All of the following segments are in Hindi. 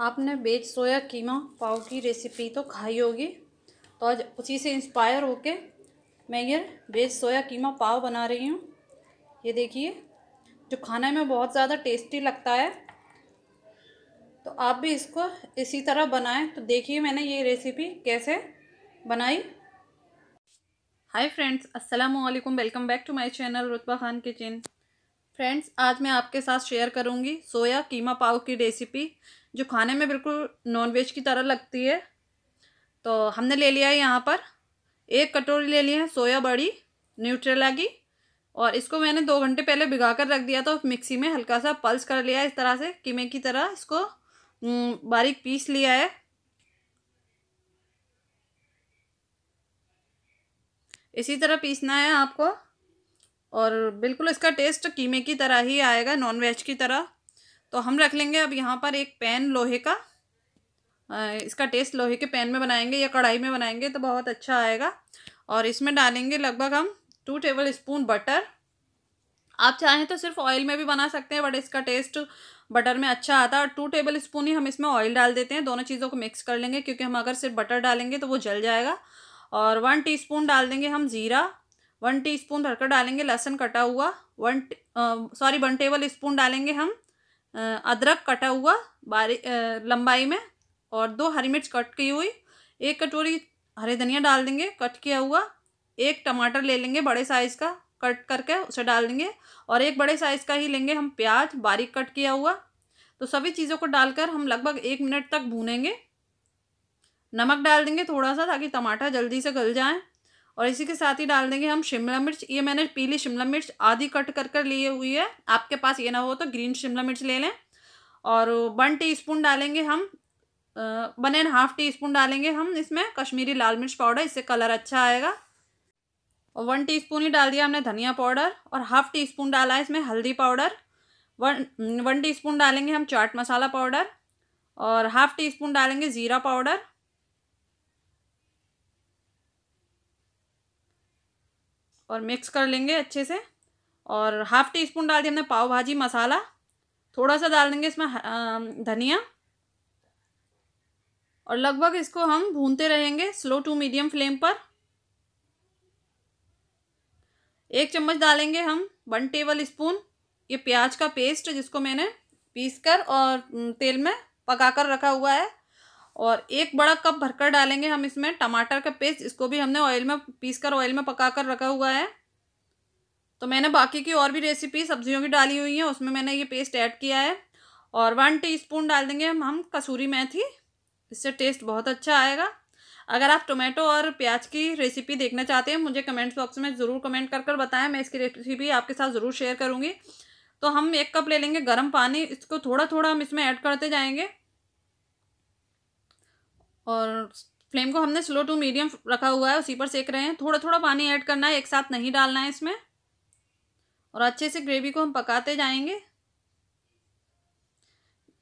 आपने वेज सोया कीमा पाव की रेसिपी तो खाई होगी तो आज उसी से इंस्पायर होके मैं ये वेज सोया कीमा पाव बना रही हूँ ये देखिए जो खाने में बहुत ज़्यादा टेस्टी लगता है तो आप भी इसको इसी तरह बनाएं तो देखिए मैंने ये रेसिपी कैसे बनाई हाय फ्रेंड्स अस्सलाम वालेकुम welcome back to my channel Rutba Khan kitchen friends आज मैं आपके साथ शेयर करूँगी सोया कीमा पाव की रेसिपी जो खाने में बिल्कुल नॉन वेज की तरह लगती है तो हमने ले लिया है यहाँ पर एक कटोरी ले ली है सोया बड़ी न्यूट्रेला की और इसको मैंने दो घंटे पहले भिगा कर रख दिया तो मिक्सी में हल्का सा पल्स कर लिया इस तरह से कीमे की तरह इसको हम्म, बारीक पीस लिया है इसी तरह पीसना है आपको और बिल्कुल इसका टेस्ट कीमे की तरह ही आएगा नॉन वेज की तरह तो हम रख लेंगे अब यहाँ पर एक पैन लोहे का इसका टेस्ट लोहे के पैन में बनाएंगे या कढ़ाई में बनाएंगे तो बहुत अच्छा आएगा और इसमें डालेंगे लगभग हम टू टेबल स्पून बटर आप चाहें तो सिर्फ ऑयल में भी बना सकते हैं बट इसका टेस्ट बटर में अच्छा आता है और टू टेबल स्पून ही हम इसमें ऑयल डाल देते हैं दोनों चीज़ों को मिक्स कर लेंगे क्योंकि हम अगर सिर्फ बटर डालेंगे तो वो जल जाएगा और वन टी डाल देंगे हम ज़ीरा वन टी भरकर डालेंगे लहसन कटा हुआ one sorry one tablespoon डालेंगे हम अदरक कटा हुआ बारी लंबाई में और दो हरी मिर्च कट की हुई एक कटोरी हरे धनिया डाल देंगे कट किया हुआ एक टमाटर ले लेंगे बड़े साइज़ का कट करके उसे डाल देंगे और एक बड़े साइज़ का ही लेंगे हम प्याज बारीक कट किया हुआ तो सभी चीज़ों को डालकर हम लगभग एक मिनट तक भूनेंगे नमक डाल देंगे थोड़ा सा ताकि टमाटर जल्दी से गल जाएँ और इसी के साथ ही डाल देंगे हम शिमला मिर्च ये मैंने पीली शिमला मिर्च आधी कट कर कर लिए हुई है आपके पास ये ना हो तो ग्रीन शिमला मिर्च ले लें और वन टी स्पून डालेंगे हम one and half teaspoon डालेंगे हम इसमें कश्मीरी लाल मिर्च पाउडर इससे कलर अच्छा आएगा और वन टी स्पून ही डाल दिया हमने धनिया पाउडर और हाफ टी स्पून डाला है इसमें हल्दी powder one one teaspoon डालेंगे हम चाट मसाला पाउडर और हाफ टी स्पून डालेंगे ज़ीरा पाउडर और मिक्स कर लेंगे अच्छे से और हाफ़ टी स्पून डाल दिया हमने पाव भाजी मसाला थोड़ा सा डाल देंगे इसमें धनिया और लगभग इसको हम भूनते रहेंगे स्लो टू मीडियम फ्लेम पर एक चम्मच डालेंगे हम वन टेबल स्पून ये प्याज का पेस्ट जिसको मैंने पीस कर और तेल में पका कर रखा हुआ है और एक बड़ा कप भरकर डालेंगे हम इसमें टमाटर का पेस्ट इसको भी हमने ऑयल में पीस कर ऑयल में पका कर रखा हुआ है तो मैंने बाकी की और भी रेसिपी सब्जियों की डाली हुई है उसमें मैंने ये पेस्ट ऐड किया है और वन टीस्पून डाल देंगे हम हम कसूरी मेथी इससे टेस्ट बहुत अच्छा आएगा अगर आप टोमेटो और प्याज की रेसिपी देखना चाहते हैं मुझे कमेंट्स बॉक्स में ज़रूर कमेंट कर कर बताएं मैं इसकी रेसिपी आपके साथ ज़रूर शेयर करूँगी तो हम एक कप ले लेंगे गर्म पानी इसको थोड़ा थोड़ा हम इसमें ऐड करते जाएंगे और फ्लेम को हमने स्लो टू मीडियम रखा हुआ है उसी पर सेक रहे हैं थोड़ा थोड़ा पानी ऐड करना है एक साथ नहीं डालना है इसमें और अच्छे से ग्रेवी को हम पकाते जाएंगे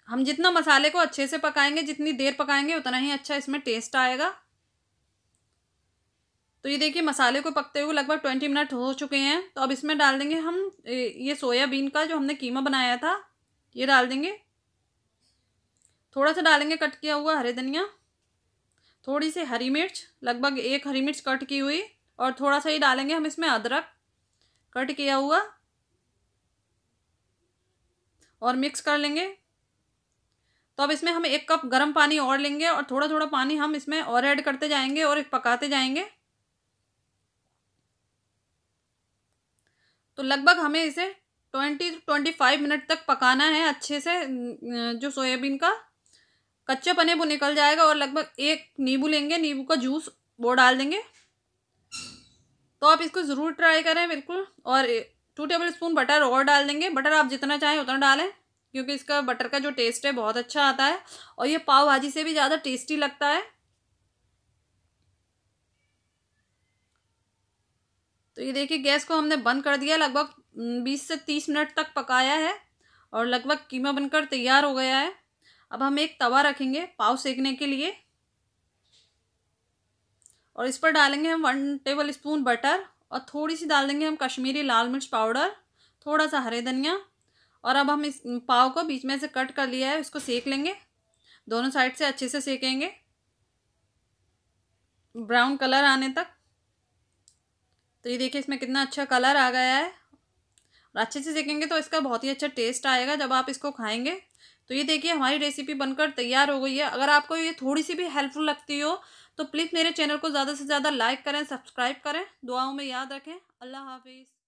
हम जितना मसाले को अच्छे से पकाएंगे जितनी देर पकाएंगे उतना ही अच्छा इसमें टेस्ट आएगा तो ये देखिए मसाले को पकते हुए लगभग ट्वेंटी मिनट हो चुके हैं तो अब इसमें डाल देंगे हम ये सोयाबीन का जो हमने कीमा बनाया था ये डाल देंगे थोड़ा सा डालेंगे कट किया हुआ हरे धनिया थोड़ी सी हरी मिर्च लगभग एक हरी मिर्च कट की हुई और थोड़ा सा ही डालेंगे हम इसमें अदरक कट किया हुआ और मिक्स कर लेंगे तो अब इसमें हम एक कप गर्म पानी और लेंगे और थोड़ा थोड़ा पानी हम इसमें और ऐड करते जाएंगे और पकाते जाएंगे तो लगभग हमें इसे ट्वेंटी ट्वेंटी फाइव मिनट तक पकाना है अच्छे से जो सोयाबीन का कच्चे पने वो निकल जाएगा और लगभग एक नींबू लेंगे नींबू का जूस वो डाल देंगे तो आप इसको ज़रूर ट्राई करें बिल्कुल और टू टेबल स्पून बटर और डाल देंगे बटर आप जितना चाहें उतना डालें क्योंकि इसका बटर का जो टेस्ट है बहुत अच्छा आता है और ये पाव भाजी से भी ज़्यादा टेस्टी लगता है तो ये देखिए गैस को हमने बंद कर दिया लगभग बीस से तीस मिनट तक पकाया है और लगभग कीमा बनकर तैयार हो गया है अब हम एक तवा रखेंगे पाव सेकने के लिए और इस पर डालेंगे हम वन टेबल स्पून बटर और थोड़ी सी डाल देंगे हम कश्मीरी लाल मिर्च पाउडर थोड़ा सा हरे धनिया और अब हम इस पाव को बीच में से कट कर लिया है इसको सेक लेंगे दोनों साइड से अच्छे से सेकेंगे ब्राउन कलर आने तक तो ये देखिए इसमें कितना अच्छा कलर आ गया है और अच्छे से सेकेंगे तो इसका बहुत ही अच्छा टेस्ट आएगा जब आप इसको खाएंगे तो ये देखिए हमारी रेसिपी बनकर तैयार हो गई है अगर आपको ये थोड़ी सी भी हेल्पफुल लगती हो तो प्लीज़ मेरे चैनल को ज़्यादा से ज़्यादा लाइक करें सब्सक्राइब करें दुआओं में याद रखें अल्लाह हाफिज़